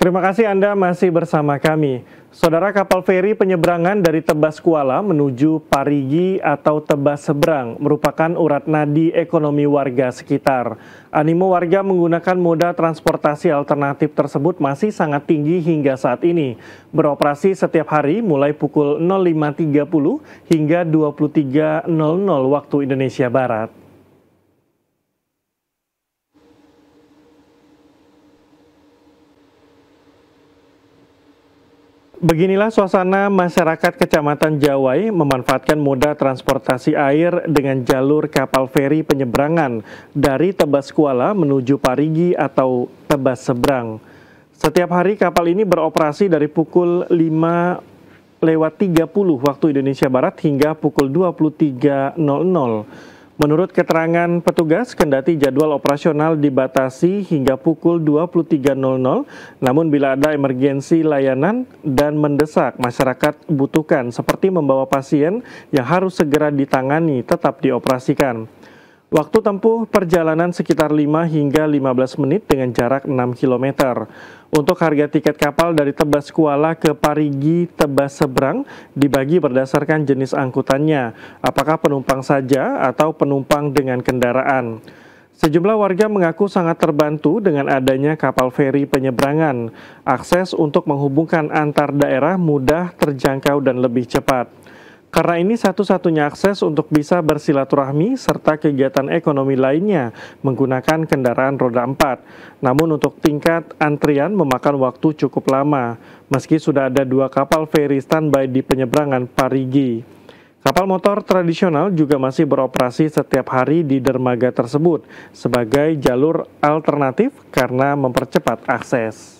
Terima kasih Anda masih bersama kami. Saudara kapal feri penyeberangan dari Tebas Kuala menuju Parigi atau Tebas Seberang merupakan urat nadi ekonomi warga sekitar. Animo warga menggunakan moda transportasi alternatif tersebut masih sangat tinggi hingga saat ini. Beroperasi setiap hari mulai pukul 05.30 hingga 23.00 waktu Indonesia Barat. Beginilah suasana masyarakat Kecamatan Jawai memanfaatkan moda transportasi air dengan jalur kapal feri penyeberangan dari Tebas Kuala menuju Parigi atau Tebas Seberang. Setiap hari kapal ini beroperasi dari pukul 5 lewat 30 waktu Indonesia Barat hingga pukul 23.00. Menurut keterangan petugas, kendati jadwal operasional dibatasi hingga pukul 23.00, namun bila ada emergensi layanan dan mendesak masyarakat butuhkan seperti membawa pasien yang harus segera ditangani tetap dioperasikan. Waktu tempuh perjalanan sekitar 5 hingga 15 menit dengan jarak 6 km. Untuk harga tiket kapal dari Tebas Kuala ke Parigi Tebas Seberang dibagi berdasarkan jenis angkutannya, apakah penumpang saja atau penumpang dengan kendaraan. Sejumlah warga mengaku sangat terbantu dengan adanya kapal feri penyeberangan. Akses untuk menghubungkan antar daerah mudah, terjangkau, dan lebih cepat. Karena ini satu-satunya akses untuk bisa bersilaturahmi serta kegiatan ekonomi lainnya menggunakan kendaraan roda empat. Namun untuk tingkat antrian memakan waktu cukup lama, meski sudah ada dua kapal feri standby di penyeberangan Parigi. Kapal motor tradisional juga masih beroperasi setiap hari di dermaga tersebut sebagai jalur alternatif karena mempercepat akses.